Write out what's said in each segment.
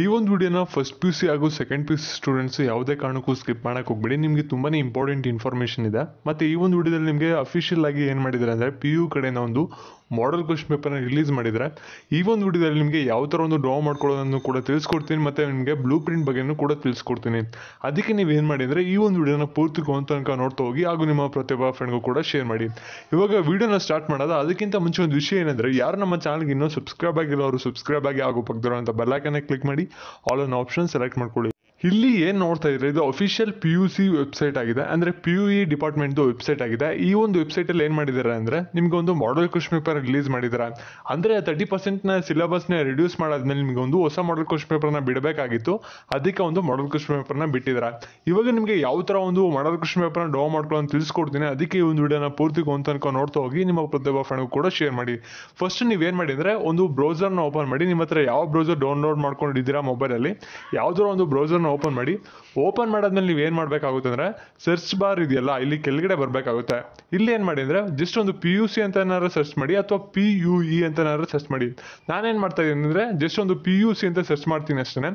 ಈ ಒಂದು ವಿಡಿಯೋನ ಫಸ್ಟ್ ಪಿ ಯು ಸಿ ಹಾಗೂ second P U C students ಯಾವುದೇ ಕಾರಣಕ್ಕೂ ಸ್ಕಿಪ್ ಮಾಡಕ್ಕೆ ಹೋಗ್ಬೇಡಿ ನಿಮಗೆ ತುಂಬಾ ಇಂಪಾರ್ಟೆಂಟ್ ಇನ್ಫಾರ್ಮೇಶನ್ ಇದೆ ಮತ್ತೆ ಈ ಒಂದು ವಿಡಿಯೋದಲ್ಲಿ ನಿಮಗೆ ಅಫಿಷಿಯಲ್ ಆಗಿ ಏನು ಮಾಡಿದ್ದಾರೆ ಅಂದ್ರೆ ಪಿ ಯು ಕಡೆಯಿಂದ ಒಂದು ಮಾಡಲ್ ಕ್ವಶನ್ ಪೇಪರ್ನ ರಿಲೀಸ್ ಮಾಡಿದರೆ ಈ ಒಂದು ವಿಡಿಯೋದಲ್ಲಿ ನಿಮಗೆ ಯಾವ ಥರ ಒಂದು ಡ್ರಾ ಮಾಡ್ಕೊಳ್ಳೋದನ್ನು ಕೂಡ ತಿಳಿಸ್ಕೊಡ್ತೀನಿ ಮತ್ತು ನಿಮಗೆ ಬ್ಲೂ ಪ್ರಿಂಟ್ ಬಗ್ಗೆನೂ ಕೂಡ ತಿಳಿಸ್ಕೊಡ್ತೀನಿ ಅದಕ್ಕೆ ನೀವು ಏನು ಮಾಡಿ ಅಂದರೆ ಈ ಒಂದು ವಿಡಿಯೋನ ಪೂರ್ತಿ ಕೊಂತ ತನಕ ನೋಡ್ತಾ ಹೋಗಿ ಹಾಗೂ ನಿಮ್ಮ ಪ್ರತಿಭಾ ಫ್ರೆಂಡ್ಗೂ ಕೂಡ ಶೇರ್ ಮಾಡಿ ಇವಾಗ ವಿಡಿಯೋನ ಸ್ಟಾರ್ಟ್ ಮಾಡೋದು ಅದಕ್ಕಿಂತ ಮುಂಚೆ ಒಂದು ವಿಷಯ ಏನಂದರೆ ಯಾರು ನಮ್ಮ ಚಾನಲ್ಗೆ ಇನ್ನೂ ಸಬ್ಸ್ಕ್ರೈಬ್ ಆಗಿಲ್ಲ ಅವರು ಸಬ್ಸ್ಕ್ರೈಬ್ ಆಗಿ ಹಾಗೂ ಪಕ್ಕದಿರೋ ಅಂತ ಬೆಲ್ಲಾಕನ್ನೇ ಕ್ಲಿಕ್ ಮಾಡಿ ಆಲ್ ಒನ್ ಆಪ್ಷನ್ ಸೆಲೆಕ್ಟ್ ಮಾಡ್ಕೊಳ್ಳಿ ಇಲ್ಲಿ ಏನು ನೋಡ್ತಾ ಇದ್ರೆ ಇದು official P U C website ಆಗಿದೆ ಅಂದ್ರೆ P U E department website ಆಗಿದೆ ಈ ಒಂದು ವೆಬ್ಸೈಟ್ ಅಲ್ಲಿ ಏನು ಮಾಡಿದ್ದಾರೆ ಅಂದ್ರೆ ನಿಮ್ಗೆ ಒಂದು ಮಾಡಲ್ ಕ್ವಶನ್ ಪೇಪರ್ ರಿಲೀಸ್ ಮಾಡಿದ್ದಾರೆ ಅಂದ್ರೆ ತರ್ಟಿ ಪರ್ಸೆಂಟ್ನ ಸಿಲೆಬಸ್ನ ರಿಡ್ಯೂಸ್ ಮಾಡಾದ್ಮೇಲೆ ನಿಮಗೆ ಒಂದು ಹೊಸ ಮಾಡಲ್ ಕ್ವಶನ್ ನ ಬಿಡಬೇಕಾಗಿತ್ತು ಅದಕ್ಕೆ ಒಂದು ಮಾಡಲ್ ಕ್ವಶನ್ ನ ಬಿಟ್ಟಿದ್ದಾರೆ ಇವಾಗ ನಿಮಗೆ ಯಾವ ತರ ಒಂದು ಮಾಡಲ್ ಕ್ವಶನ್ ಪೇಪರ್ನ ಡೌ ಮಾಡ್ಕೊಳ್ಳೋ ಅಂತ ತಿಳಿಸ್ಕೊಡ್ತೀನಿ ಅದಕ್ಕೆ ಈ ಒಂದು ವಿಡಿಯೋನ ಪೂರ್ತಿ ಒಂದು ತನಕ ನೋಡ್ತಾ ಹೋಗಿ ನಿಮ್ಮ ಪ್ರತಿಭಾ ಫ್ರೆಂಡ್ ಕೂಡ ಶೇರ್ ಮಾಡಿ ಫಸ್ಟ್ ನೀವೇನು ಮಾಡಿ ಮಾಡಿದ್ರೆ ಒಂದು ಬ್ರೌಸರ್ ನ ಓಪನ್ ಮಾಡಿ ನಿಮ್ಮ ಹತ್ರ ಯಾವ ಬ್ರೌಸರ್ ಡೌನ್ಲೋಡ್ ಮಾಡ್ಕೊಂಡಿದ್ದೀರಾ ಅಲ್ಲಿ ಯಾವುದೋ ಒಂದು ನ ಓಪನ್ ಮಾಡಿ ಓಪನ್ ಮಾಡಾದ್ಮೇಲೆ ನೀವು ಏನು ಮಾಡಬೇಕಾಗುತ್ತೆ ಅಂದ್ರೆ ಸರ್ಚ್ ಬಾರ್ ಇದೆಯಲ್ಲ ಇಲ್ಲಿ ಕೆಳಗಡೆ ಬರಬೇಕಾಗುತ್ತೆ ಇಲ್ಲಿ ಏನು ಮಾಡಿ ಅಂದ್ರೆ ಜಸ್ಟ್ ಒಂದು ಪಿ ಯು ಸಿ ಅಂತ ಏನಾದ್ರು ಸರ್ಚ್ ಮಾಡಿ ಅಥವಾ ಪಿ ಯು ಇ e ಅಂತ ಏನಾದ್ರು ಸರ್ಚ್ ಮಾಡಿ ನಾನೇನು ಮಾಡ್ತಾ ಇದ್ದೀನಿ ಅಂದ್ರೆ ಜಸ್ಟ್ ಒಂದು ಪಿ ಯು ಸಿ ಅಂತ ಸರ್ಚ್ ಮಾಡ್ತೀನಿ ಅಷ್ಟೇ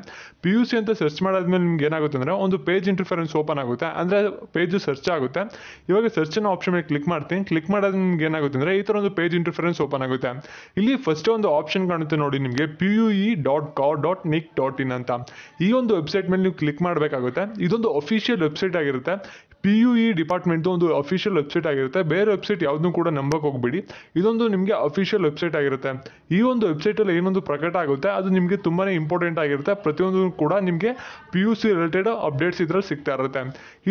ಪಿ ಯು ಸಿ ಅಂತ ಸರ್ಚ್ ಮಾಡಾದ್ಮೇಲೆ ನಿಮ್ಗೆ ಏನಾಗುತ್ತೆ ಅಂದ್ರೆ ಒಂದು ಪೇಜ್ ಇಂಟರ್ಫರೆನ್ಸ್ ಓಪನ್ ಆಗುತ್ತೆ ಅಂದ್ರೆ ಪೇಜ್ ಸರ್ಚ್ ಆಗುತ್ತೆ ಇವಾಗ ಅನ್ನೋ ಆಪ್ಷನ್ ಮೇಲೆ ಕ್ಲಿಕ್ ಮಾಡ್ತೀನಿ ಕ್ಲಿಕ್ ಮಾಡೋದು ನಿಮ್ಗೆ ಏನಾಗುತ್ತೆ ಅಂದ್ರೆ ಈ ತರ ಒಂದು ಪೇಜ್ ಇಂಟರ್ಫರೆನ್ಸ್ ಓಪನ್ ಆಗುತ್ತೆ ಇಲ್ಲಿ ಫಸ್ಟ್ ಒಂದು ಆಪ್ಷನ್ ಕಾಣುತ್ತೆ ನೋಡಿ ನಿಮಗೆ P U E dot kar dot nic dot in ಅಂತ ಈ ಒಂದು ವೆಬ್ಸೈಟ್ ಮೇಲೆ ಕ್ಲಿಕ್ ಮಾಡಬೇಕಾಗುತ್ತೆ ಇದೊಂದು ಅಫಿಷಿಯಲ್ ವೆಬ್ಸೈಟ್ ಆಗಿರುತ್ತೆ ಪಿ ಯು ಇ ಡಿಪಾರ್ಟ್ಮೆಂಟ್ದು ಒಂದು ಅಫಿಷಿಯಲ್ ವೆಬ್ಸೈಟ್ ಆಗಿರುತ್ತೆ ಬೇರೆ ವೆಬ್ಸೈಟ್ ಯಾವುದನ್ನು ಕೂಡ ನಂಬಕ್ಕೆ ಹೋಗ್ಬೇಡಿ ಇದೊಂದು ನಿಮಗೆ ಅಫಿಷಿಯಲ್ ವೆಬ್ಸೈಟ್ ಆಗಿರುತ್ತೆ ಈ ಒಂದು ವೆಬ್ಸೈಟ್ ಅಲ್ಲಿ ಏನೊಂದು ಪ್ರಕಟ ಆಗುತ್ತೆ ಅದು ನಿಮಗೆ ತುಂಬಾನೇ ಇಂಪಾರ್ಟೆಂಟ್ ಆಗಿರುತ್ತೆ ಪ್ರತಿಯೊಂದು ಕೂಡ ನಿಮಗೆ P U C related updates ಇದ್ರಲ್ಲಿ ಸಿಗ್ತಾ ಇರುತ್ತೆ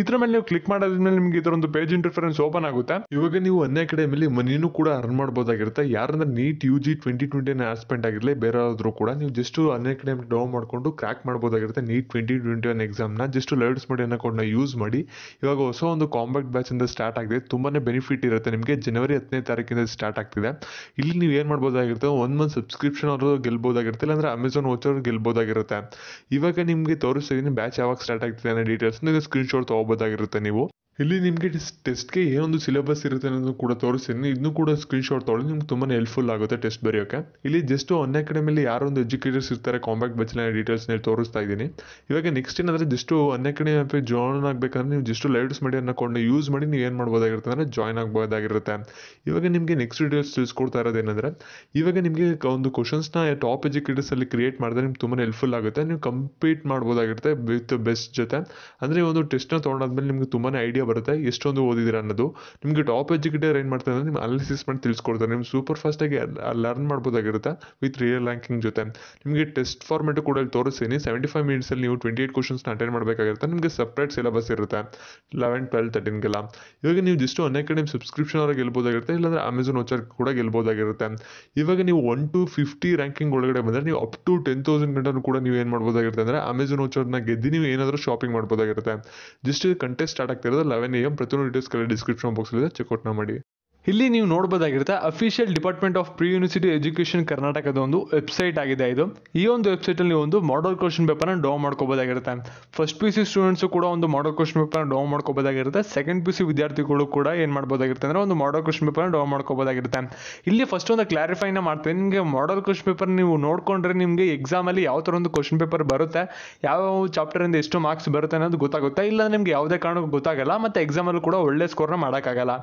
ಇದರ ಮೇಲೆ ನೀವು ಕ್ಲಿಕ್ ಮಾಡೋದ್ಮೇಲೆ ನಿಮಗೆ ಒಂದು ಪೇಜ್ ಇಂಟರ್ಫರೆನ್ಸ್ ಓಪನ್ ಆಗುತ್ತೆ ಇವಾಗ ನೀವು ಅನ್ಯ ಮೇಲೆ ಮನಿನೂ ಕೂಡ ಅರ್ನ್ ಮಾಡಬಹುದಾಗಿರುತ್ತೆ ಯಾರಂದ್ರೆ NEET U G twenty twenty aspirant ಆಗಿರಲಿ ಬೇರೆ ಆದರೂ ಕೂಡ ನೀವು ಜಸ್ಟ್ ಅನ್ಯ ಕಡೆ ಡೌನ್ ಮಾಡ್ಕೊಂಡು ಕ್ರ್ಯಾಕ್ ಮಾಡಬಹುದಾಗಿರುತ್ತೆ ನೀಟ್ ಟ್ವೆಂಟಿ ಟ್ವೆಂಟಿ ಒನ್ ನ ಜಸ್ಟ್ ಲೈವ್ಸ್ ಮಾಡಿ ಅನ್ನೋ ಯೂಸ್ ಮಾಡಿ ಇವಾಗ ಹೊಸ ಒಂದು ಕಾಂಬ್ಯಾಕ್ಟ್ ಬ್ಯಾಚಿಂದ ಸ್ಟಾರ್ಟ್ ಆಗಿದೆ ತುಂಬಾ ಬೆನಿಫಿಟ್ ಇರುತ್ತೆ ನಿಮಗೆ ಜನವರಿ ಹತ್ತನೇ ತಾರೀಕಿಂದ ಸ್ಟಾರ್ಟ್ ಆಗ್ತಿದೆ ಇಲ್ಲಿ ನೀವು ಏನು ಮಾಡ್ಬೋದಾಗಿರುತ್ತೆ ಒನ್ ಮಂತ್ ಸಬ್ಸ್ಕ್ರಿಪ್ಷನ್ ಅವರು ಗೆಲ್ಬೋದಾಗಿರುತ್ತೆ ಇಲ್ಲಾಂದ್ರೆ ಅಮೆಝಾನ್ ವೋಚರ್ ಗೆಲ್ಬೋದಾಗಿರುತ್ತೆ ಇವಾಗ ನಿಮಗೆ ತೋರಿಸ್ತಿದ್ದೀನಿ ಬ್ಯಾಚ್ ಯಾವಾಗ ಸ್ಟಾರ್ಟ್ ಆಗ್ತಿದೆ ಅನ್ನೋ ಸ್ಕ್ರೀನ್ ಸ್ಕ್ರೀನ್ಶಾಟ್ ತೊಗೋಬೋದಾಗಿರುತ್ತೆ ನೀವು ಇಲ್ಲಿ ನಿಮಗೆ ಟೆಸ್ಟ್ಗೆ ಏನೊಂದು ಸಿಲೆಬಸ್ ಇರುತ್ತೆ ಅನ್ನೋದು ಕೂಡ ತೋರಿಸ್ತೀನಿ ಇದನ್ನು ಕೂಡ ಸ್ಕ್ರೀನ್ಶಾಟ್ ತೊಗೊಂಡು ನಿಮ್ಗೆ ತುಂಬಾ ಹೆಲ್ಪ್ಫುಲ್ ಆಗುತ್ತೆ ಟೆಸ್ಟ್ ಬರೆಯೋಕೆ ಇಲ್ಲಿ ಜಸ್ಟ್ ಒನ್ ಅಕಾಡೆಮಿಲಿ ಯಾರೊಂದು ಎಜುಕೇಟರ್ಸ್ ಇರ್ತಾರೆ ಕಾಂಪ್ಯಾಕ್ಟ್ ಡೀಟೇಲ್ಸ್ ಡೀಟೇಲ್ಸ್ನ ತೋರಿಸ್ತಾ ಇದ್ದೀನಿ ಇವಾಗ ನೆಕ್ಸ್ಟ್ ಏನಂದ್ರೆ just one academy app join ಆಗಬೇಕಂದ್ರೆ ನೀವು ಜಿಸ್ಟು ಲೈವ್ಸ್ ಮಾಡಿ ಕೊಂಡು ಯೂಸ್ ಮಾಡಿ ನೀವು ಏನು ಮಾಡ್ಬೋದಾಗಿರುತ್ತೆ ಅಂದರೆ ಜಾಯ್ನ್ ಆಗ್ಬೋದಾಗಿರುತ್ತೆ ಇವಾಗ ನಿಮಗೆ ನೆಕ್ಸ್ಟ್ ಡೀಟೇಲ್ಸ್ ತಿಳಿಸ್ಕೊಡ್ತಾ ಇರೋದೇನಂದ್ರೆ ಇವಾಗ ನಿಮಗೆ ಒಂದು ಕ್ವಶನ್ಸ್ನ ಟಾಪ್ ಅಲ್ಲಿ ಕ್ರಿಯೇಟ್ ಮಾಡಿದ್ರೆ ನಿಮ್ಗೆ ತುಂಬಾ ಹೆಲ್ಪ್ಫುಲ್ ಆಗುತ್ತೆ ನೀವು ಕಂಪ್ಲೀಟ್ ಮಾಡ್ಬೋದಾಗಿರುತ್ತೆ ವಿತ್ ಬೆಸ್ಟ್ ಜೊತೆ ಅಂದರೆ ಒಂದು ಟೆಸ್ಟ್ನ ತೊಗೊಂಡಾದ್ಮೇಲೆ ನಿಮ್ಗೆ ತುಂಬಾ ಐಡಿಯಾ ಬರುತ್ತೆ ಎಷ್ಟೊಂದು ಓದಿದಿರ ಅನ್ನೋದು ನಿಮಗೆ ಟಾಪ್ ಎಜುಕೇಟರ್ ಏನು ಮಾಡ್ತಾರೆ ಅಂದರೆ ನಿಮ್ಮ ಅನಾಲಿಸಿಸ್ ಮಾಡಿ ತಿಳಿಸ್ಕೊಡ್ತಾರೆ ನಿಮ್ಮ ಸೂಪರ್ ಫಾಸ್ಟಾಗಿ ಲರ್ನ್ ಮಾಡ್ಬೋದಾಗಿರುತ್ತೆ ವಿತ್ ರಿಯಲ್ ರ್ಯಾಂಕಿಂಗ್ ಜೊತೆ ನಿಮಗೆ ಟೆಸ್ಟ್ ಫಾರ್ಮೆಟು ಕೂಡ ಇಲ್ಲಿ ತೋರಿಸ್ತೀನಿ ಸೆವೆಂಟಿ ಫೈವ್ ಮಿನಿಟ್ಸಲ್ಲಿ ನೀವು ಟ್ವೆಂಟಿ ಏಟ್ ಕ್ವಶನ್ಸ್ನ ಅಟೆಂಡ್ ಮಾಡಬೇಕಾಗಿರುತ್ತೆ ನಿಮಗೆ ಸಪ್ರೇಟ್ ಸಿಲೆಬಸ್ ಇರುತ್ತೆ ಲೆವೆನ್ ಟ್ವೆಲ್ ತರ್ಟೀನ್ಗೆಲ್ಲ ಇವಾಗ ನೀವು ಜಸ್ಟ್ ಒನ್ ಅಕಾಡೆಮಿ ಸಬ್ಸ್ಕ್ರಿಪ್ಷನ್ ಅವ್ರಿಗೆ ಗೆಲ್ಬೋದಾಗಿರುತ್ತೆ ಇಲ್ಲಾಂದ್ರೆ ಅಮೆಝಾನ್ ವಚರ್ ಕೂಡ ಗೆಲ್ಬೋದಾಗಿರುತ್ತೆ ಇವಾಗ ನೀವು ಒನ್ ಟು ಫಿಫ್ಟಿ ರ್ಯಾಂಕಿಂಗ್ ಒಳಗಡೆ ಬಂದರೆ ನೀವು ಅಪ್ ಟು ಟೆನ್ ತೌಸಂಡ್ ಗಂಟನೂ ಕೂಡ ನೀವು ಏನು ಮಾಡ್ಬೋದಾಗಿರುತ್ತೆ ಅಂದರೆ ಅಮೆಝಾನ್ ವಚರ್ನ ಗೆದ್ದು ನೀವು ಏನಾದರೂ ಶಾಪಿಂಗ್ ಮಾಡ್ಬೋದಾಗಿರುತ್ತೆ ಜಸ್ಟ್ ಕಂಟೆಸ್ಟ್ ಸ್ಟಾರ್ಟ್ ಆಗ್ತಿರೋದು ಲೆವೆನ್ ಎ ಎಮ್ ಪ್ರತಿಯೊಂದು ಡೀಟೇಲ್ಸ್ ಕೆಳಗೆ ಡಿಸ್ಕ್ರಿಪ್ಷನ್ ಬಾಕ್ಸಲ್ಲಿದೆ ಚೆಕ್ಔಟ್ನ ಮಾಡಿ ಇಲ್ಲಿ ನೀವು ನೋಡ್ಬೋದಾಗಿರುತ್ತೆ official department of pre university education ಕರ್ನಾಟಕದ ಒಂದು ವೆಬ್ಸೈಟ್ ಆಗಿದೆ ಇದು ಈ ಒಂದು ವೆಬ್ಸೈಟ್ ನೀವು ಒಂದು ಮಾಡಲ್ ಕ್ವಶನ್ ಪೇಪರ್ನ ಡೌನ್ ಮಾಡ್ಕೋಬೋದಾಗಿರುತ್ತೆ ಫಸ್ಟ್ ಪಿ ಸಿ ಸ್ಟೂಡೆಂಟ್ಸ್ ಕೂಡ ಒಂದು ಮಾಡಲ್ ಕ್ವಶನ್ ಪೇಪರ್ನ ಡೌನ್ ಮಾಡ್ಕೋಬೋದಾಗಿರುತ್ತೆ ಸೆಕೆಂಡ್ ಪಿ ಸಿ ವಿದ್ಯಾರ್ಥಿಗಳು ಕೂಡ ಏನು ಮಾಡ್ಬೋದಾಗಿರುತ್ತೆ ಅಂದ್ರೆ ಒಂದು ಮಾಡಲ್ ಕ್ವಶನ್ ಪೇಪರ್ನ ಡೌನ್ ಮಾಡ್ಕೋಬೋದಾಗಿರುತ್ತೆ ಇಲ್ಲಿ ಫಸ್ಟ್ ಒಂದು ಕ್ಲಾರಿಫೈನ ಮಾಡ್ತೀನಿ ನಿಮಗೆ ಮಾಡಲ್ ಕ್ವಶನ್ ಪೇಪರ್ ನೀವು ನೋಡ್ಕೊಂಡ್ರೆ ನಿಮಗೆ ಎಕ್ಸಾಮ್ ಅಲ್ಲಿ ಯಾವ ಥರ ಒಂದು ಕ್ವಶನ್ ಪೇಪರ್ ಬರುತ್ತೆ ಯಾವ ಚಾಪ್ಟರ್ ಇಂದ ಎಷ್ಟು ಮಾರ್ಕ್ಸ್ ಬರುತ್ತೆ ಅನ್ನೋದು ಗೊತ್ತಾಗುತ್ತೆ ಇಲ್ಲ ನಿಮಗೆ ಯಾವುದೇ ಕಾರಣಕ್ಕೂ ಗೊತ್ತಾಗಲ್ಲ ಎಕ್ಸಾಮ್ ಅಲ್ಲಿ ಕೂಡ ಒಳ್ಳೆ ಸ್ಕೋರ್ನ ಮಾಡೋಕ್ಕಾಗಲ್ಲ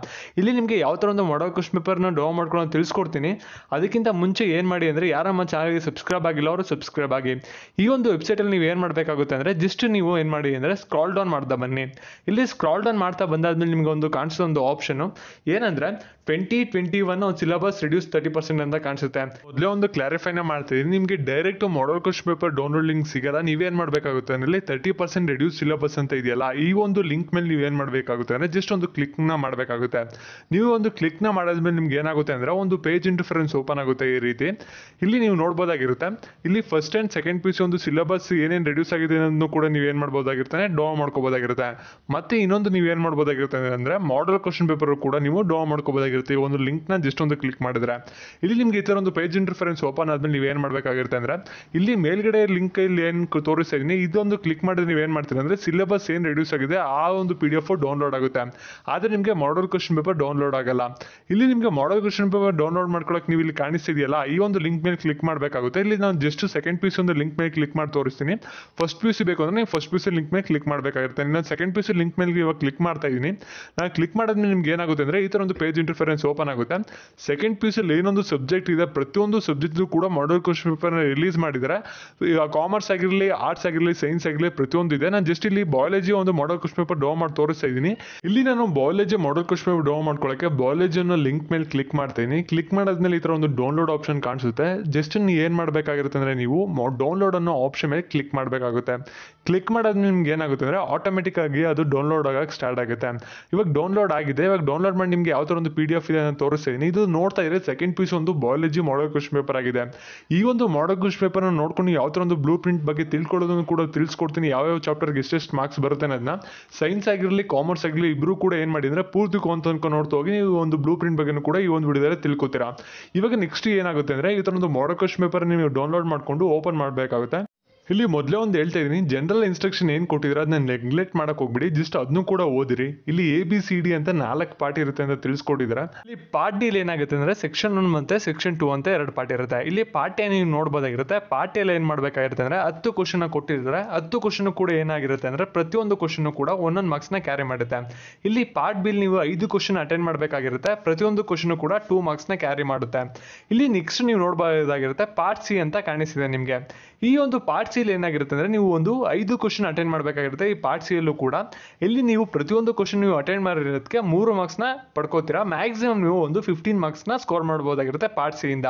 ಇಲ್ಲಿ ನಿಮಗೆ ಯಾವ ಥರ ಒಂದು ಮೊಡೋ ಪೇಪರ್ನ ಡೋ ಮಾಡ್ಕೊಂಡು ತಿಳಿಸ್ಕೊಡ್ತೀನಿ ಅದಕ್ಕಿಂತ ಮುಂಚೆ ಏನು ಮಾಡಿ ಅಂದರೆ ಯಾರಮ್ಮ ಚಾನಲ್ಗೆ ಸಬ್ಸ್ಕ್ರೈಬ್ ಆಗಿಲ್ಲ ಅವರು ಸಬ್ಸ್ಕ್ರೈಬ್ ಆಗಿ ಈ ಒಂದು ವೆಬ್ಸೈಟಲ್ಲಿ ನೀವು ಏನು ಮಾಡಬೇಕಾಗುತ್ತೆ ಅಂದ್ರೆ ಜಸ್ಟ್ ನೀವು ಏನು ಮಾಡಿ ಅಂದರೆ ಸ್ಕ್ರಾಲ್ ಡೌನ್ ಮಾಡ್ತಾ ಬನ್ನಿ ಇಲ್ಲಿ ಸ್ಕ್ರಾಲ್ ಡೌನ್ ಮಾಡ್ತಾ ಬಂದಾದ್ಮೇಲೆ ನಿಮಗೆ ಒಂದು ಕಾಣಿಸೋ ಒಂದು ಆಪ್ಷನು ಏನಂದರೆ ಟ್ವೆಂಟಿ ಟ್ವೆಂಟಿ ಒನ್ ಒಂದು ಸಿಲಬಸ್ ರೆಡ್ಯೂಸ್ ತರ್ಟಿ ಪರ್ಸೆಂಟ್ ಅಂತ ಕಾಣಿಸುತ್ತೆ ಮೊದಲೇ ಒಂದು ಕ್ಲಾರಿಫೈನ ಮಾಡ್ತೀನಿ ನಿಮಗೆ direct model question paper download link ಸಿಗಲ್ಲ ನೀವೇನು ಮಾಡಬೇಕಾಗುತ್ತೆ ಅಂದರೆ ತರ್ಟಿ ಪರ್ಸೆಂಟ್ ರೆಡ್ಯೂಸ್ ಸಿಲಬಸ್ ಅಂತ ಇದೆಯಲ್ಲ ಈ ಒಂದು ಲಿಂಕ್ ಮೇಲೆ ನೀವೇನು ಮಾಡಬೇಕಾಗುತ್ತೆ ಅಂದರೆ ಜಸ್ಟ್ ಒಂದು ಕ್ಲಿಕ್ನ ಮಾಡಬೇಕಾಗುತ್ತೆ ನೀವು ಒಂದು ಕ್ಲಿಕ್ನ ಮಾಡಿದ್ಮೇಲೆ ನಿಮ್ಗೆ ಏನಾಗುತ್ತೆ ಅಂದರೆ ಒಂದು ಪೇಜ್ ಇಂಟರ್ಫರೆನ್ಸ್ ಓಪನ್ ಆಗುತ್ತೆ ಈ ರೀತಿ ಇಲ್ಲಿ ನೀವು ನೋಡ್ಬೋದಾಗಿರುತ್ತೆ ಇಲ್ಲಿ first and second P C ಒಂದು ಸಿಲಬಸ್ ಏನೇನು ರೆಡ್ಯೂಸ್ ಆಗಿದೆ ಅನ್ನೋದು ಕೂಡ ನೀವು ಏನು ಮಾಡ್ಬೋದಾಗಿರ್ತಾನೆ ಡೋ ಮಾಡ್ಕೋಬೋದಾಗಿರುತ್ತೆ ಮತ್ತೆ ಇನ್ನೊಂದು ನೀವು ಏನು ಮಾಡ್ಬೋದಾಗಿರುತ್ತೆ ಅಂದರೆ ಮಾಡಲ್ ಕ್ವಶನ್ ಪೇಪರ್ ಕೂಡ ನೀವು ಡ್ರಾ ಮಾಡ್ಕೋಬೋದಾಗಿರುತ್ತೆ ಆಗಿರುತ್ತೆ ಒಂದು ನ ಜಸ್ಟ್ ಒಂದು ಕ್ಲಿಕ್ ಮಾಡಿದ್ರೆ ಇಲ್ಲಿ ನಿಮಗೆ ಈ ತರ ಒಂದು ಪೇಜ್ ಇಂಟರ್ಫರೆನ್ಸ್ ಓಪನ್ ಆದ್ಮೇಲೆ ನೀವು ಏನು ಮಾಡಬೇಕಾಗಿರುತ್ತೆ ಇಲ್ಲಿ ಮೇಲ್ಗಡೆ ಲಿಂಕ್ ಇಲ್ಲಿ ಏನು ತೋರಿಸ್ತಾ ಇದೀನಿ ಇದೊಂದು ಕ್ಲಿಕ್ ಮಾಡಿದ್ರೆ ನೀವು ಏನು ಮಾಡ್ತೀರಿ ಅಂದರೆ ಸಿಲೆಬಸ್ ಏನ್ ರೆಡ್ಯೂಸ್ ಆಗಿದೆ ಆ ಒಂದು ಪಿ ಡಿ ಡೌನ್ಲೋಡ್ ಆಗುತ್ತೆ ಆದರೆ ನಿಮಗೆ ಮಾಡಲ್ ಕ್ವಶನ್ ಪೇಪರ್ ಡೌನ್ಲೋಡ್ ಆಗಲ್ಲ ಇಲ್ಲಿ ನಿಮಗೆ ಮಾಡಲ್ ಕ್ವಶನ್ ಪೇಪರ್ ಡೌನ್ಲೋಡ್ ಮಾಡ್ಕೊಳಕ್ಕೆ ನೀವು ಇಲ್ಲಿ ಕಾಣಿಸ್ತಿದೆಯಲ್ಲ ಈ ಒಂದು ಲಿಂಕ್ ಮೇಲೆ ಕ್ಲಿಕ್ ಮಾಡಬೇಕಾಗುತ್ತೆ ಇಲ್ಲಿ ನಾನು ಜಸ್ಟ್ ಸೆಕೆಂಡ್ ಪೀಸ್ ಒಂದು ಲಿಂಕ್ ಮೇಲೆ ಕ್ಲಿಕ್ ಮಾಡಿ ತೋರಿಸ್ತೀನಿ ಫಸ್ಟ್ ಪಿ ಸಿ ಬೇಕು ಅಂದ್ರೆ ನೀವು ಫಸ್ಟ್ ಪಿ ಸಿ ಲಿಂಕ್ ಮೇಲೆ ಕ್ಲಿಕ್ ಮಾಡಬೇಕಾಗಿರುತ್ತೆ ನಾನು ಸೆಕೆಂಡ್ ಪಿ ಸಿ ಲಿಂಕ್ ಮೇಲೆ ಇವಾಗ ಕ್ಲಿಕ್ ಮಾಡ್ತಾ ಇದ್ದೀನಿ ನಾನು ಕ್ಲಿಕ್ ಮಾಡಿದ್ಮೇಲೆ ನಿಮ್ಗೆ ಏನಾಗುತ್ತೆ ಅಂದರೆ ಈ ತರ ಒಂದು ಪೇಜ್ ಓಪನ್ ಆಗುತ್ತೆ ಸೆಕೆಂಡ್ ಪಿ ಅಲ್ಲಿ ಏನೊಂದು ಸಬ್ಜೆಕ್ಟ್ ಇದೆ ಪ್ರತಿಯೊಂದು ಸಬ್ಜೆಕ್ಟ್ದು ಕೂಡ ಮಾಡಲ್ ಕ್ವಶನ್ ಪೇಪರ್ ರಿಲೀಸ್ ಮಾಡಿದ್ದಾರೆ ಈಗ ಕಾಮರ್ಸ್ ಆಗಿರಲಿ ಆರ್ಟ್ಸ್ ಆಗಿರಲಿ ಸೈನ್ಸ್ ಆಗಿರಲಿ ಪ್ರತಿಯೊಂದು ಇದೆ ನಾನು ಜಸ್ಟ್ ಇಲ್ಲಿ ಬಯಾಲಜಿ ಒಂದು ಮಾಡಲ್ ಕ್ವಶನ್ ಪೇಪರ್ ಡೌನ್ ಮಾಡಿ ತೋರಿಸ್ತಾ ಇದ್ದೀನಿ ಇಲ್ಲಿ ನಾನು biology model question paper down biology ಅನ್ನೋ ಲಿಂಕ್ ಮೇಲೆ ಕ್ಲಿಕ್ ಮಾಡ್ತೀನಿ ಕ್ಲಿಕ್ ಮಾಡಿದ್ಮೇಲೆ ಈ ತರ ಒಂದು ಡೌನ್ಲೋಡ್ ಆಪ್ಷನ್ ಕಾಣಿಸುತ್ತೆ ಜಸ್ಟ್ ನೀವು ಏನು ಮಾಡಬೇಕಾಗಿರುತ್ತೆ ಅಂದ್ರೆ ನೀವು ಡೌನ್ಲೋಡ್ ಅನ್ನೋ ಆಪ್ಷನ್ ಮೇಲೆ ಕ್ಲಿಕ್ ಮಾಡಬೇಕಾಗುತ್ತೆ ಕ್ಲಿಕ್ ಮಾಡೋದು ನಿಮ್ಗೆ ಏನಾಗುತ್ತೆ ಅಂದ್ರೆ ಆಟೋಮೆಟಿಕ್ ಆಗಿ ಅದು ಡೌನ್ಲೋಡ್ ಆಗಕ್ಕೆ ಸ್ಟಾರ್ಟ್ ಆಗುತ್ತೆ ಇವಾಗ ಡೌನ್ಲೋಡ್ ಆಗಿದೆ ಇವಾಗ ಡೌನ್ಲೋಡ್ ಮಾಡಿ ನಿಮಗೆ ಯಾವ ಥರ ಒಂದು ಪಿ ಎಫ್ ಇದೆ ಅಂತ ಇದು ನೋಡ್ತಾ ಇದ್ರೆ ಸೆಕೆಂಡ್ ಪೀಸ್ ಒಂದು ಬಯಾಲಜಿ ಮಾಡೋ ಕ್ವಶನ್ ಪೇಪರ್ ಆಗಿದೆ ಈ ಒಂದು ಮಾಡೋ ಕ್ವಶನ್ ಪೇಪರ್ ನೋಡ್ಕೊಂಡು ಯಾವ ಥರ ಒಂದು ಬ್ಲೂ ಪ್ರಿಂಟ್ ಬಗ್ಗೆ ತಿಳ್ಕೊಳ್ಳೋದನ್ನು ಕೂಡ ತಿಳಿಸ್ಕೊಡ್ತೀನಿ ಯಾವ್ಯಾವ ಚಾಪ್ಟರ್ಗೆ ಎಷ್ಟೆಷ್ಟು ಮಾರ್ಕ್ಸ್ ಬರುತ್ತೆ ಅನ್ನೋದನ್ನ ಸೈನ್ಸ್ ಆಗಿರಲಿ ಕಾಮರ್ಸ್ ಆಗಿರಲಿ ಇಬ್ಬರು ಕೂಡ ಏನು ಮಾಡಿದ್ರೆ ಪೂರ್ತಿ ಅಂತ ನೋಡ್ತಾ ಹೋಗಿ ನೀವು ಒಂದು ಬ್ಲೂ ಪ್ರಿಂಟ್ ಬಗ್ಗೆ ಕೂಡ ಈ ಒಂದು ವಿಡಿಯೋದಲ್ಲಿ ತಿಳ್ಕೊತೀರಾ ಇವಾಗ ನೆಕ್ಸ್ಟ್ ಏನಾಗುತ್ತೆ ಅಂದರೆ ಈ ತರ ಒಂದು ಮಾಡೋ ಕ್ವಶನ್ ಪೇಪರ್ ನೀವು ಡೌನ್ಲೋಡ್ ಮಾಡಿಕೊಂಡು ಓಪನ್ ಮಾಡಬೇಕಾಗುತ್ತೆ ಇಲ್ಲಿ ಮೊದಲೇ ಒಂದು ಹೇಳ್ತಾ ಇದ್ದೀನಿ ಜನರಲ್ ಇನ್ಸ್ಟ್ರಕ್ಷನ್ ಏನು ಕೊಟ್ಟಿದ್ರೆ ಅದನ್ನ ನೆಗ್ಲೆಕ್ಟ್ ಮಾಡಕ್ ಹೋಗ್ಬಿಡಿ ಜಸ್ಟ್ ಅದನ್ನು ಕೂಡ ಓದಿರಿ ಇಲ್ಲಿ ಎ ಬಿ ಸಿ ಡಿ ಅಂತ ನಾಲ್ಕು ಪಾರ್ಟ್ ಇರುತ್ತೆ ಅಂತ ತಿಳಿಸ್ಕೊಟ್ಟಿದ್ರ ಇಲ್ಲಿ ಪಾರ್ಟ್ ಡಿಲ್ ಏನಾಗುತ್ತೆ ಅಂದ್ರೆ ಸೆಕ್ಷನ್ ಒನ್ ಮತ್ತೆ ಸೆಕ್ಷನ್ ಟು ಅಂತ ಎರಡು ಪಾರ್ಟ್ ಇರುತ್ತೆ ಇಲ್ಲಿ ಪಾರ್ಟ್ ಏನ್ ನೀವು ನೋಡ್ಬೋದಾಗಿರುತ್ತೆ ಪಾರ್ಟ್ ಎಲ್ಲ ಏನ್ ಮಾಡಬೇಕಾಗಿರುತ್ತೆ ಅಂದ್ರೆ ಹತ್ತು ಕ್ವಶನ್ ಕೊಟ್ಟಿದ್ರೆ ಹತ್ತು ಕ್ವಶನ್ ಕೂಡ ಏನಾಗಿರುತ್ತೆ ಅಂದ್ರೆ ಪ್ರತಿಯೊಂದು ಕ್ವಶನ್ ಕೂಡ ಒಂದೊಂದು ಮಾರ್ಕ್ಸ್ ನ ಕ್ಯಾರಿ ಮಾಡುತ್ತೆ ಇಲ್ಲಿ ಪಾರ್ಟ್ ಬಿಲ್ ನೀವು ಐದು ಕ್ವಶನ್ ಅಟೆಂಡ್ ಮಾಡಬೇಕಾಗಿರುತ್ತೆ ಪ್ರತಿಯೊಂದು ಕ್ವಶನ್ ಕೂಡ ಟೂ ನ ಕ್ಯಾರಿ ಮಾಡುತ್ತೆ ಇಲ್ಲಿ ನೆಕ್ಸ್ಟ್ ನೀವು ನೋಡಬಹುದಾಗಿರುತ್ತೆ ಪಾರ್ಟ್ ಸಿ ಅಂತ ಕಾಣಿಸಿದೆ ನಿಮಗೆ ಈ ಒಂದು ಪಾರ್ಟ್ ಸಿ ಏನಾಗಿರುತ್ತೆ ಅಂದ್ರೆ ನೀವು ಒಂದು ಐದು ಕ್ವಶನ್ ಅಟೆಂಡ್ ಮಾಡಬೇಕಾಗಿರುತ್ತೆ ಈ ಪಾರ್ಟ್ ಸಿಯಲ್ಲೂ ಕೂಡ ಇಲ್ಲಿ ನೀವು ಪ್ರತಿಯೊಂದು ಕ್ವಶನ್ ನೀವು ಅಟೆಂಡ್ ಮಾಡಿರೋದಕ್ಕೆ ಮೂರು ನ ಪಡ್ಕೋತೀರಾ ಮ್ಯಾಕ್ಸಿಮಮ್ ನೀವು ಒಂದು ಫಿಫ್ಟೀನ್ ನ ಸ್ಕೋರ್ ಮಾಡ್ಬೋದಾಗಿರುತ್ತೆ ಪಾರ್ಟ್ ಸಿಯಿಂದ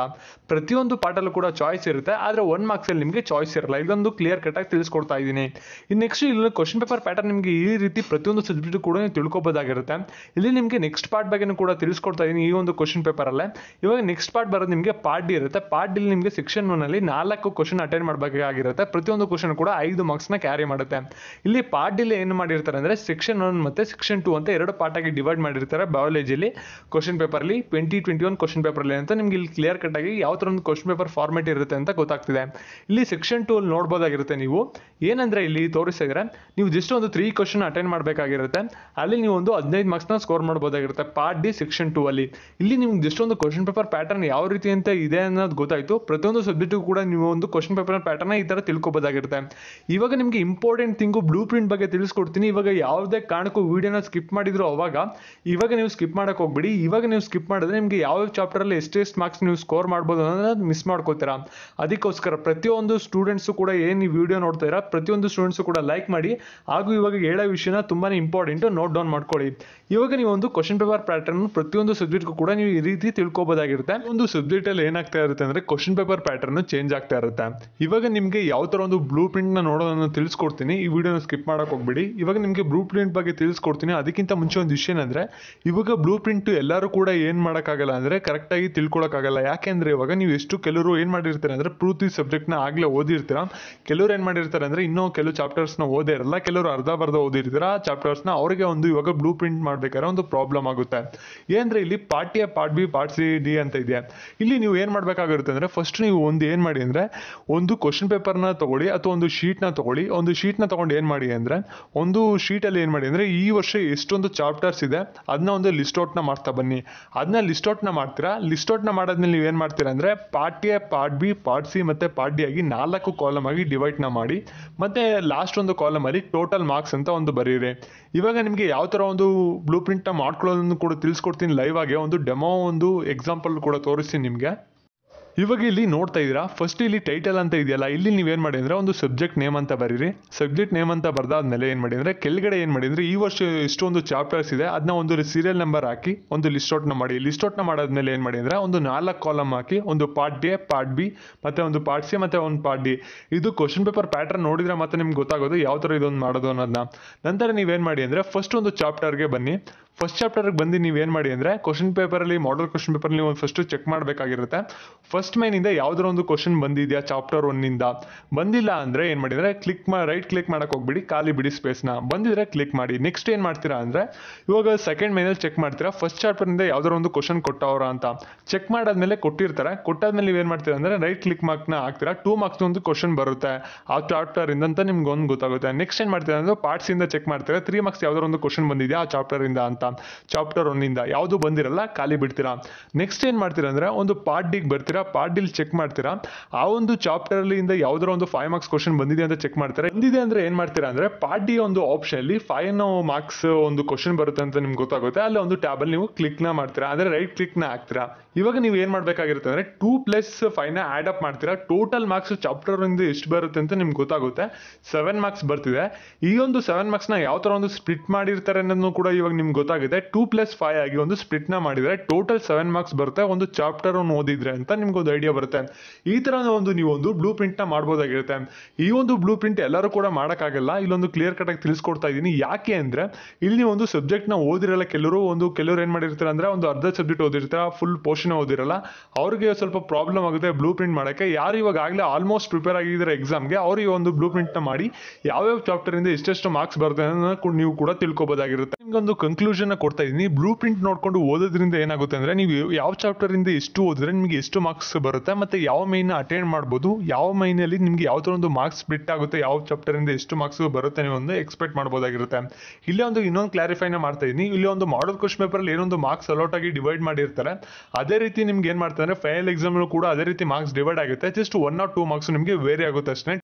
ಪ್ರತಿಯೊಂದು ಪಾರ್ಟಲ್ಲೂ ಕೂಡ ಚಾಯ್ಸ್ ಇರುತ್ತೆ ಆದರೆ ಒನ್ ಅಲ್ಲಿ ನಿಮಗೆ ಚಾಯ್ಸ್ ಇರಲ್ಲ ಇದೊಂದು ಕ್ಲಿಯರ್ ಆಗಿ ತಿಳಿಸ್ಕೊಡ್ತಾ ಇದ್ದೀನಿ ಇನ್ನು ನೆಕ್ಸ್ಟ್ ಇಲ್ಲಿ ಕ್ವಶನ್ ಪೇಪರ್ ಪ್ಯಾಟರ್ನ್ ನಿಮಗೆ ಈ ರೀತಿ ಪ್ರತಿಯೊಂದು ಸಬ್ಜೆಕ್ಟ್ ಕೂಡ ನೀವು ತಿಳ್ಕೊಬೋದಾಗಿರುತ್ತೆ ಇಲ್ಲಿ ನಿಮಗೆ ನೆಕ್ಸ್ಟ್ ಪಾರ್ಟ್ ಬಗ್ಗೆನೂ ಕೂಡ ತಿಳಿಸ್ಕೊಡ್ತಾ ಇದ್ದೀನಿ ಈ ಒಂದು ಕ್ವಶನ್ ಅಲ್ಲೇ ಇವಾಗ ನೆಕ್ಸ್ಟ್ ಪಾರ್ಟ್ ಬರೋದು ನಿಮಗೆ ಪಾರ್ಟ್ ಡಿ ಇರುತ್ತೆ ಪಾರ್ಟ್ ಡಿ ನಿಮಗೆ ಸೆಕ್ಷನ್ ಒನ್ ಅಲ್ಲಿ ನಾಲ್ಕು ಕ್ವಶನ್ ಅಟೆಂಡ್ ಮಾಡಬೇಕಾಗಿರುತ್ತೆ ಪ್ರತಿಯೊಂದು ಕ್ವಶನ್ ಕೂಡ ಐದು ನ ಕ್ಯಾರಿ ಮಾಡುತ್ತೆ ಇಲ್ಲಿ ಪಾರ್ಟ್ ಇಲ್ಲಿ ಏನು ಮಾಡಿರ್ತಾರೆ ಅಂದ್ರೆ ಸೆಕ್ಷನ್ ಒನ್ ಮತ್ತೆ ಸೆಕ್ಷನ್ ಟೂ ಅಂತ ಎರಡು ಆಗಿ ಡಿವೈಡ್ ಮಾಡಿರ್ತಾರೆ ಬಯಾಲಜಿಲಿ ಕ್ವಶನ್ ಪೇಪರ್ಲಿ ಟ್ವೆಂಟಿ ಟ್ವೆಂಟಿ ಒನ್ ಕ್ವಶನ್ ಅಲ್ಲಿ ಅಂತ ನಿಮ್ಗೆ ಇಲ್ಲಿ ಕ್ಲಿಯರ್ ಕಟ್ಟಾಗಿ ಯಾವ ತರ ಒಂದು ಕ್ವಶನ್ ಪೇಪರ್ ಫಾರ್ಮೆಟ್ ಇರುತ್ತೆ ಅಂತ ಗೊತ್ತಾಗ್ತಿದೆ ಇಲ್ಲಿ ಸೆಕ್ಷನ್ ಟೂ ಅಲ್ಲಿ ನೋಡಬಹುದಾಗಿರುತ್ತೆ ನೀವು ಏನಂದ್ರೆ ಇಲ್ಲಿ ತೋರಿಸಿದ್ರೆ ನೀವು ಜಸ್ಟ್ ಒಂದು ತ್ರೀ ಕ್ವಶನ್ ಅಟೆಂಡ್ ಮಾಡಬೇಕಾಗಿರುತ್ತೆ ಅಲ್ಲಿ ನೀವು ಒಂದು ಹದಿನೈದು ನ ಸ್ಕೋರ್ ಮಾಡಬಹುದಾಗಿರುತ್ತೆ ಪಾರ್ಟ್ ಡಿ ಸೆಕ್ಷನ್ ಟೂ ಅಲ್ಲಿ ಇಲ್ಲಿ ನಿಮ್ಗೆ ಜಸ್ಟ್ ಒಂದು ಕ್ವಶನ್ ಪೇಪರ್ ಪ್ಯಾಟರ್ನ್ ಯಾವ ರೀತಿ ಅಂತ ಇದೆ ಅನ್ನೋದು ಗೊತ್ತಾಯಿತು ಪ್ರತಿಯೊಂದು ಸಬ್ಜೆಕ್ಟ್ ಕೂಡ ನೀವು ಒಂದು ಕ್ವಶನ್ ಪೇಪರ್ ಪ್ಯಾಟರ್ನ ಈ ತರ ತಿಳ್ಕೊ ತಿಳ್ಕೊಬೋದಾಗಿರುತ್ತೆ ಇವಾಗ ನಿಮಗೆ ಇಂಪಾರ್ಟೆಂಟ್ ಥಿಂಗು ಬ್ಲೂ ಪ್ರಿಂಟ್ ಬಗ್ಗೆ ತಿಳಿಸ್ಕೊಡ್ತೀನಿ ಇವಾಗ ಯಾವುದೇ ಕಾರಣಕ್ಕೂ ವೀಡಿಯೋನ ಸ್ಕಿಪ್ ಮಾಡಿದ್ರು ಅವಾಗ ಇವಾಗ ನೀವು ಸ್ಕಿಪ್ ಮಾಡೋಕೆ ಹೋಗ್ಬಿಡಿ ಇವಾಗ ನೀವು ಸ್ಕಿಪ್ ಮಾಡಿದ್ರೆ ನಿಮಗೆ ಯಾವ ಚಾಪ್ಟರಲ್ಲಿ ಎಷ್ಟೆಷ್ಟು ಮಾರ್ಕ್ಸ್ ನೀವು ಸ್ಕೋರ್ ಮಾಡ್ಬೋದು ಅನ್ನೋದನ್ನ ಮಿಸ್ ಮಾಡ್ಕೋತೀರಾ ಅದಕ್ಕೋಸ್ಕರ ಪ್ರತಿಯೊಂದು ಸ್ಟೂಡೆಂಟ್ಸು ಕೂಡ ಏನು ನೀವು ವಿಡಿಯೋ ನೋಡ್ತಾ ಇರೋ ಪ್ರತಿಯೊಂದು ಸ್ಟೂಡೆಂಟ್ಸು ಕೂಡ ಲೈಕ್ ಮಾಡಿ ಹಾಗೂ ಇವಾಗ ಹೇಳೋ ವಿಷಯನ ತುಂಬಾ ಇಂಪಾರ್ಟೆಂಟ್ ನೋಟ್ ಡೌನ್ ಮಾಡ್ಕೊಳ್ಳಿ ಇವಾಗ ನೀವು ಒಂದು ಕ್ವಶನ್ ಪೇಪರ್ ಪ್ಯಾಟರ್ನ್ ಪ್ರತಿಯೊಂದು ಸಬ್ಜೆಕ್ಟ್ಗೂ ಕೂಡ ನೀವು ಈ ರೀತಿ ತಿಳ್ಕೊಬೋದಾಗಿರುತ್ತೆ ಒಂದು ಸಬ್ಜೆಕ್ಟಲ್ಲಿ ಏನಾಗ್ತಾ ಇರುತ್ತೆ ಅಂದ್ರೆ ಕ್ವಶನ್ ಪೇಪರ್ ಪ್ಯಾಟರ್ನ್ ಚೇಂಜ್ ಆಗ್ತಾ ಇರುತ್ತೆ ಇವಾಗ ನಿಮಗೆ ಯಾವ ಥರ ಒಂದು ಬ್ಲೂ ಪ್ರಿಂಟ್ನ ನೋಡೋದನ್ನು ತಿಳಿಸ್ಕೊಡ್ತೀನಿ ಈ ವಿಡಿಯೋನ ಸ್ಕಿಪ್ ಮಾಡೋಕೆ ಹೋಗ್ಬಿಡಿ ಇವಾಗ ನಿಮಗೆ ಬ್ಲೂ ಪ್ರಿಂಟ್ ಬಗ್ಗೆ ತಿಳಿಸ್ಕೊಡ್ತೀನಿ ಅದಕ್ಕಿಂತ ಮುಂಚೆ ಒಂದು ವಿಷಯ ಏನಂದ್ರೆ ಇವಾಗ ಬ್ಲೂ ಪ್ರಿಂಟ್ ಎಲ್ಲರೂ ಕೂಡ ಏನು ಮಾಡೋಕ್ಕಾಗಲ್ಲ ಅಂದರೆ ಕರೆಕ್ಟಾಗಿ ಆಗಲ್ಲ ಯಾಕೆಂದರೆ ಇವಾಗ ನೀವು ಎಷ್ಟು ಕೆಲವರು ಏನು ಮಾಡಿರ್ತೀರ ಅಂದರೆ ಸಬ್ಜೆಕ್ಟ್ ಸಬ್ಜೆಕ್ಟ್ನ ಆಗಲೇ ಓದಿರ್ತೀರ ಕೆಲವರು ಏನು ಮಾಡಿರ್ತಾರೆ ಅಂದರೆ ಇನ್ನೂ ಕೆಲವು ಚಾಪ್ಟರ್ಸ್ನ ಓದೇ ಇರಲ್ಲ ಕೆಲವರು ಅರ್ಧ ಬರ್ಧ ಓದಿರ್ತೀರ ಆ ಚಾಪ್ಟರ್ಸ್ನ ಅವರಿಗೆ ಒಂದು ಇವಾಗ ಬ್ಲೂ ಪ್ರಿಂಟ್ ಮಾಡಬೇಕಾದ್ರೆ ಒಂದು ಪ್ರಾಬ್ಲಮ್ ಆಗುತ್ತೆ ಏನಂದರೆ ಇಲ್ಲಿ part A part B part C D ಅಂತ ಇದೆ ಇಲ್ಲಿ ನೀವು ಏನು ಮಾಡಬೇಕಾಗಿರುತ್ತೆ ಅಂದರೆ ಫಸ್ಟ್ ನೀವು ಒಂದು ಏನು ಮಾಡಿ ಅಂದರೆ ಒಂದು ಕ್ವಶನ್ ಪೇಪರ್ನ ತಗೊಳ್ಳಿ ಅಥವಾ ಒಂದು ಶೀಟ್ನ ತಗೊಳ್ಳಿ ಒಂದು ಶೀಟ್ನ ತಗೊಂಡು ಏನು ಮಾಡಿ ಅಂದರೆ ಒಂದು ಶೀಟಲ್ಲಿ ಏನು ಮಾಡಿ ಅಂದರೆ ಈ ವರ್ಷ ಎಷ್ಟೊಂದು ಚಾಪ್ಟರ್ಸ್ ಇದೆ ಅದನ್ನ ಒಂದು ಲಿಸ್ಟ್ ನ ಮಾಡ್ತಾ ಬನ್ನಿ ಅದನ್ನ ಲಿಸ್ಟ್ ನ ಮಾಡ್ತೀರಾ ಲಿಸ್ಟೌಟ್ನ ಮಾಡೋದ್ಮೇಲೆ ನೀವು ಏನು ಮಾಡ್ತೀರಾ ಅಂದ್ರೆ part A part B part C ಮತ್ತು ಪಾರ್ಟ್ ಡಿ ಆಗಿ ನಾಲ್ಕು ಕಾಲಮ್ ಆಗಿ ಡಿವೈಡ್ನ ಮಾಡಿ ಮತ್ತು ಲಾಸ್ಟ್ ಒಂದು ಅಲ್ಲಿ ಟೋಟಲ್ ಮಾರ್ಕ್ಸ್ ಅಂತ ಒಂದು ಬರೀರಿ ಇವಾಗ ನಿಮಗೆ ಯಾವ ಥರ ಒಂದು ಬ್ಲೂ ಪ್ರಿಂಟ್ನ ಮಾಡ್ಕೊಳ್ಳೋದನ್ನು ಕೂಡ ತಿಳಿಸ್ಕೊಡ್ತೀನಿ ಲೈವ್ ಆಗಿ ಒಂದು ಡೆಮೋ ಒಂದು ಎಕ್ಸಾಂಪಲ್ ಕೂಡ ತೋರಿಸ್ತೀನಿ ನಿಮಗೆ ಇವಾಗ ಇಲ್ಲಿ ನೋಡ್ತಾ ಇದ್ದೀರಾ ಫಸ್ಟ್ ಇಲ್ಲಿ ಟೈಟಲ್ ಅಂತ ಇದೆಯಲ್ಲ ಇಲ್ಲಿ ನೀವೇನು ಮಾಡಿ ಅಂದರೆ ಒಂದು ಸಬ್ಜೆಕ್ಟ್ ನೇಮ್ ಅಂತ ಬರೀರಿ ಸಬ್ಜೆಕ್ಟ್ ನೇಮ್ ಅಂತ ಬರೆದಾದ್ಮೇಲೆ ಏನು ಮಾಡಿ ಅಂದರೆ ಕೆಳಗಡೆ ಏನು ಮಾಡಿ ಈ ವರ್ಷ ಇಷ್ಟೊಂದು ಚಾಪ್ಟರ್ಸ್ ಇದೆ ಅದನ್ನ ಒಂದು ಸೀರಿಯಲ್ ನಂಬರ್ ಹಾಕಿ ಒಂದು ಲಿಸ್ಟ್ ಔಟ್ನ ಮಾಡಿ ಲಿಸ್ಟ್ ಔಟ್ನ ಮಾಡಾದ್ಮೇಲೆ ಏನು ಮಾಡಿ ಅಂದರೆ ಒಂದು ನಾಲ್ಕು ಕಾಲಮ್ ಹಾಕಿ ಒಂದು ಪಾರ್ಟ್ ಎ ಪಾರ್ಟ್ ಬಿ ಮತ್ತು ಒಂದು ಪಾರ್ಟ್ ಸಿ ಮತ್ತು ಒಂದು ಪಾರ್ಟ್ ಡಿ ಇದು ಕ್ವಶನ್ ಪೇಪರ್ ಪ್ಯಾಟರ್ನ್ ನೋಡಿದರೆ ಮತ್ತೆ ನಿಮ್ಗೆ ಗೊತ್ತಾಗೋದು ಯಾವ ಥರ ಇದೊಂದು ಮಾಡೋದು ಅನ್ನೋದನ್ನ ನಂತರ ನೀವೇನು ಮಾಡಿ ಅಂದರೆ ಫಸ್ಟ್ ಒಂದು ಚಾಪ್ಟರ್ಗೆ ಬನ್ನಿ ಫಸ್ಟ್ ಚಾಪ್ಟರ್ಗೆ ಬಂದು ನೀವು ಏನು ಮಾಡಿ ಅಂದರೆ ಕ್ವಶನ್ ಪೇಪರಲ್ಲಿ ಮಾಡಲ್ ಕ್ವಶನ್ ಪೇಪರ್ ನೀವು ಒಂದು ಫಸ್ಟು ಚೆಕ್ ಮಾಡಬೇಕಾಗಿರುತ್ತೆ ಫಸ್ಟ್ ಮೇನಿಂದ ಯಾವುದರ ಒಂದು ಕ್ವಶನ್ ಬಂದಿದೆಯಾ ಚಾಪ್ಟರ್ ಒನ್ನಿಂದ ಬಂದಿಲ್ಲ ಅಂದರೆ ಏನು ಮಾಡಿದರೆ ಕ್ಲಿಕ್ ಮಾ ರೈಟ್ ಕ್ಲಿಕ್ ಮಾಡೋಕೆ ಹೋಗ್ಬಿಡಿ ಖಾಲಿ ಬಿಡಿ ಸ್ಪೇಸ್ನ ಬಂದಿದ್ರೆ ಕ್ಲಿಕ್ ಮಾಡಿ ನೆಕ್ಸ್ಟ್ ಏನು ಮಾಡ್ತೀರಾ ಅಂದರೆ ಇವಾಗ ಸೆಕೆಂಡ್ ಮೇನಲ್ಲಿ ಚೆಕ್ ಮಾಡ್ತೀರಾ ಫಸ್ಟ್ ಇಂದ ಯಾವುದರ ಒಂದು ಕ್ವಶನ್ ಕೊಟ್ಟವ್ರ ಅಂತ ಚೆಕ್ ಮಾಡಾದ್ಮೇಲೆ ಕೊಟ್ಟಿರ್ತಾರೆ ಕೊಟ್ಟಾದ್ಮೇಲೆ ಏನು ಮಾಡ್ತೀರಾ ಅಂದರೆ ರೈಟ್ ಕ್ಲಿಕ್ ಮಾರ್ಕ್ನ ಹಾಕ್ತೀರಾ ಟೂ ಮಾರ್ಕ್ಸ್ ಒಂದು ಕ್ವಶನ್ ಬರುತ್ತೆ ಆ ಚಾಪ್ಟರಿಂದ ಅಂತ ನಿಮ್ಗೆ ಒಂದು ಗೊತ್ತಾಗುತ್ತೆ ನೆಕ್ಸ್ಟ್ ಏನು ಮಾಡ್ತೀರಾ ಅಂದರೆ ಪಾರ್ಟ್ಸಿಂದ ಚೆಕ್ ಮಾಡ್ತೀರಾ ತ್ರೀ ಮಾರ್ಕ್ಸ್ ಯಾವುದೋ ಒಂದು ಕ್ವಶನ್ ಬಂದಿದೆಯಾ ಆ ಚಾಪ್ಟರಿಂದ ಅಂತ ಚಾಪ್ಟರ್ ಒನ್ನಿಂದ ಯಾವುದು ಬಂದಿರಲ್ಲ ಖಾಲಿ ಬಿಡ್ತೀರಾ ನೆಕ್ಸ್ಟ್ ಏನು ಮಾಡ್ತೀರಾ ಅಂದ್ರೆ ಒಂದು ಪಾರ್ಟ್ ಡಿಗ್ ಬರ್ತೀರಾ ಪಾರ್ಟ್ ಡಿಲ್ ಚೆಕ್ ಮಾಡ್ತೀರಾ ಆ ಒಂದು ಚಾಪ್ಟರ್ಲಿಂದ ಯಾವುದರ ಒಂದು ಫೈವ್ ಮಾರ್ಕ್ಸ್ ಕ್ವಶನ್ ಬಂದಿದೆ ಅಂತ ಚೆಕ್ ಮಾಡ್ತಾರೆ ಬಂದಿದೆ ಅಂದ್ರೆ ಏನು ಮಾಡ್ತೀರಾ ಅಂದರೆ ಪಾರ್ಟ್ ಡಿ ಒಂದು ಆಪ್ಷನಲ್ಲಿ ಫೈವ್ ಮಾರ್ಕ್ಸ್ ಒಂದು ಕ್ವಶನ್ ಬರುತ್ತೆ ಅಂತ ನಿಮ್ಗೆ ಗೊತ್ತಾಗುತ್ತೆ ಅಲ್ಲಿ ಒಂದು ಟ್ಯಾಬಲ್ ನೀವು ಕ್ಲಿಕ್ ಕ್ಲಿಕ್ನ ಮಾಡ್ತೀರಾ ಅಂದ್ರೆ ರೈಟ್ ಕ್ಲಿಕ್ ನ ಹಾಕ್ತೀರಾ ಇವಾಗ ನೀವು ಏನ್ ಮಾಡ್ಬೇಕಾಗಿರುತ್ತೆ ಅಂದ್ರೆ ಟೂ ಪ್ಲಸ್ ನ ಆಡ್ ಅಪ್ ಮಾಡ್ತೀರಾ ಟೋಟಲ್ ಮಾರ್ಕ್ಸ್ ಚಾಪ್ಟರ್ ಇಂದ ಎಷ್ಟು ಬರುತ್ತೆ ಅಂತ ನಿಮ್ಗೆ ಗೊತ್ತಾಗುತ್ತೆ ಸೆವೆನ್ ಮಾರ್ಕ್ಸ್ ಬರ್ತಿದೆ ಈ ಒಂದು ಸೆವೆನ್ ನ ಯಾವ ತರ ಒಂದು ಸ್ಪ್ಲಿಟ್ ಮಾಡಿರ್ತಾರೆ ಅನ್ನೋದು ಕೂಡ ಇವಾಗ ನಿಮ್ಗೆ ಗೊತ್ತಾಗಿದೆ ಟೂ ಪ್ಲಸ್ ಫೈವ್ ಆಗಿ ಒಂದು ಸ್ಪ್ಲಿಟ್ ನ ಮಾಡಿದರೆ ಟೋಟಲ್ ಸೆವೆನ್ ಮಾರ್ಕ್ಸ್ ಬರುತ್ತೆ ಒಂದು ಚಾಪ್ಟರ್ ಓದಿದ್ರೆ ಅಂತ ನಿಮ್ಗೆ ಒಂದು ಐಡಿಯಾ ಬರುತ್ತೆ ಈ ತರ ಒಂದು ನೀವು ಒಂದು ಬ್ಲೂ ಪ್ರಿಂಟ್ ನ ಮಾಡ್ಬೋದಾಗಿರುತ್ತೆ ಈ ಒಂದು ಬ್ಲೂ ಪ್ರಿಂಟ್ ಎಲ್ಲರೂ ಕೂಡ ಮಾಡೋಕ್ಕಾಗಲ್ಲ ಇಲ್ಲೊಂದು ಕ್ಲಿಯರ್ ಕಟ್ ಆಗಿ ತಿಳಿಸ್ಕೊಡ್ತಾ ಇದ್ದೀನಿ ಯಾಕೆ ಅಂದ್ರೆ ಇಲ್ಲಿ ಒಂದು ನ ಓದಿರಲ್ಲ ಕೆಲವರು ಒಂದು ಕೆಲವರು ಏನ್ ಮಾಡಿರ್ತಾರೆ ಅಂದ್ರೆ ಒಂದು ಅರ್ಧ ಸಬ್ಜೆಕ್ಟ್ ಓದಿರ್ತಾರೆ ಫುಲ್ ಪೋಸ್ಟ್ ಕ್ವಶನ್ ಓದಿರಲ್ಲ ಅವ್ರಿಗೆ ಸ್ವಲ್ಪ ಪ್ರಾಬ್ಲಮ್ ಆಗುತ್ತೆ ಬ್ಲೂ ಪ್ರಿಂಟ್ ಮಾಡೋಕ್ಕೆ ಯಾರು ಇವಾಗ ಆಗಲೇ ಆಲ್ಮೋಸ್ಟ್ ಪ್ರಿಪೇರ್ ಆಗಿದ್ದಾರೆ ಎಕ್ಸಾಮ್ಗೆ ಅವರು ಈ ಒಂದು ಬ್ಲೂ ಪ್ರಿಂಟ್ನ ಮಾಡಿ ಯಾವ್ಯಾವ ಇಂದ ಇಷ್ಟೆಷ್ಟು ಮಾರ್ಕ್ಸ್ ಬರುತ್ತೆ ಅನ್ನೋದನ್ನ ನೀವು ಕೂಡ ತಿಳ್ಕೊಬೋದಾಗಿರುತ್ತೆ ಒಂದು ಕನ್ಕ್ಲೂಷನ್ ಕೊಡ್ತಾ ಇದ್ದೀನಿ ಬ್ಲೂ ಪ್ರಿಂಟ್ ನೋಡ್ಕೊಂಡು ಓದೋದ್ರಿಂದ ಏನಾಗುತ್ತೆ ಅಂದರೆ ನೀವು ಯಾವ ಚಾಪ್ಟರ್ ಇಂದ ಎಷ್ಟು ಓದಿದ್ರೆ ನಿಮಗೆ ಎಷ್ಟು ಮಾರ್ಕ್ಸ್ ಬರುತ್ತೆ ಮತ್ತು ಯಾವ ಮೈನ್ ಅಟೆಂಡ್ ಮಾಡ್ಬೋದು ಯಾವ ಮೈನಲ್ಲಿ ನಿಮಗೆ ಯಾವ ಥರ ಒಂದು ಮಾರ್ಕ್ಸ್ ಬಿಟ್ ಆಗುತ್ತೆ ಯಾವ ಇಂದ ಎಷ್ಟು ಮಾರ್ಕ್ಸ್ ಬರುತ್ತೆ ನೀವು ಒಂದು ಎಕ್ಸ್ಪೆಕ್ಟ್ ಮಾಡ್ಬೋದಾಗಿರುತ್ತೆ ಇಲ್ಲೇ ಒಂದು ಇನ್ನೊಂದು ಕ್ಲಾರಿಫೈನ ಮಾಡ್ತಾ ಇದ್ದೀನಿ ಇಲ್ಲಿ ಒಂದು ಮಾಡೋದು ಕ್ವಶನ್ ಪೇಪರ್ ಏನೊಂದು ಮಾರ್ಕ್ಸ್ ಅಲೌಟ್ ಆಗಿ ಡಿವೈಡ್ ಮಾಡಿರ್ತಾರೆ ಅದೇ ಅದೇ ರೀತಿ ನಿಮ್ಗೆ ಏನ್ ಮಾಡ್ತಾರೆ ಫೈನಲ್ ಎಕ್ಸಾಮ್ ಕೂಡ ಅದೇ ರೀತಿ ಮಾರ್ಕ್ಸ್ ಡಿವೈಡ್ ಆಗುತ್ತೆ just one or two marks ನಿಮಗೆ ವೇರಿ ಆಗುತ್ತೆ ಅಷ್ಟೇ